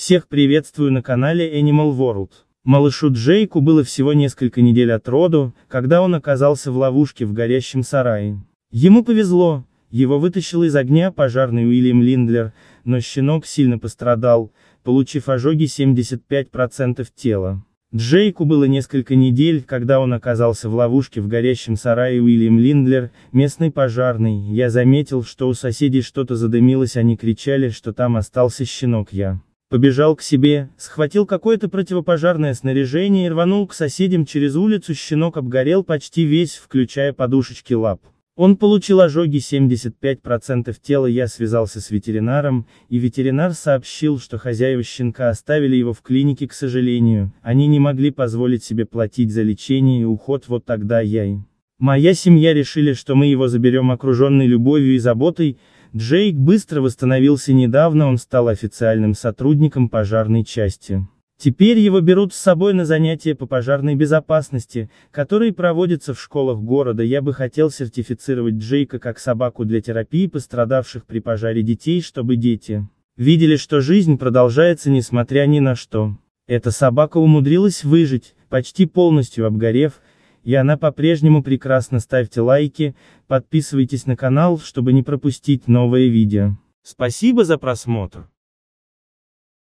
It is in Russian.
Всех приветствую на канале Animal World. Малышу Джейку было всего несколько недель от роду, когда он оказался в ловушке в горящем сарае. Ему повезло, его вытащил из огня пожарный Уильям Линдлер, но щенок сильно пострадал, получив ожоги 75% тела. Джейку было несколько недель, когда он оказался в ловушке в горящем сарае Уильям Линдлер, местный пожарный, я заметил, что у соседей что-то задымилось, они кричали, что там остался щенок я. Побежал к себе, схватил какое-то противопожарное снаряжение и рванул к соседям через улицу, щенок обгорел почти весь, включая подушечки лап. Он получил ожоги 75% тела, я связался с ветеринаром, и ветеринар сообщил, что хозяева щенка оставили его в клинике, к сожалению, они не могли позволить себе платить за лечение и уход, вот тогда я и... Моя семья решили, что мы его заберем окруженный любовью и заботой, Джейк быстро восстановился недавно, он стал официальным сотрудником пожарной части. Теперь его берут с собой на занятия по пожарной безопасности, которые проводятся в школах города. Я бы хотел сертифицировать Джейка как собаку для терапии пострадавших при пожаре детей, чтобы дети видели, что жизнь продолжается несмотря ни на что. Эта собака умудрилась выжить, почти полностью обгорев, и она по-прежнему прекрасна. Ставьте лайки, подписывайтесь на канал, чтобы не пропустить новые видео. Спасибо за просмотр.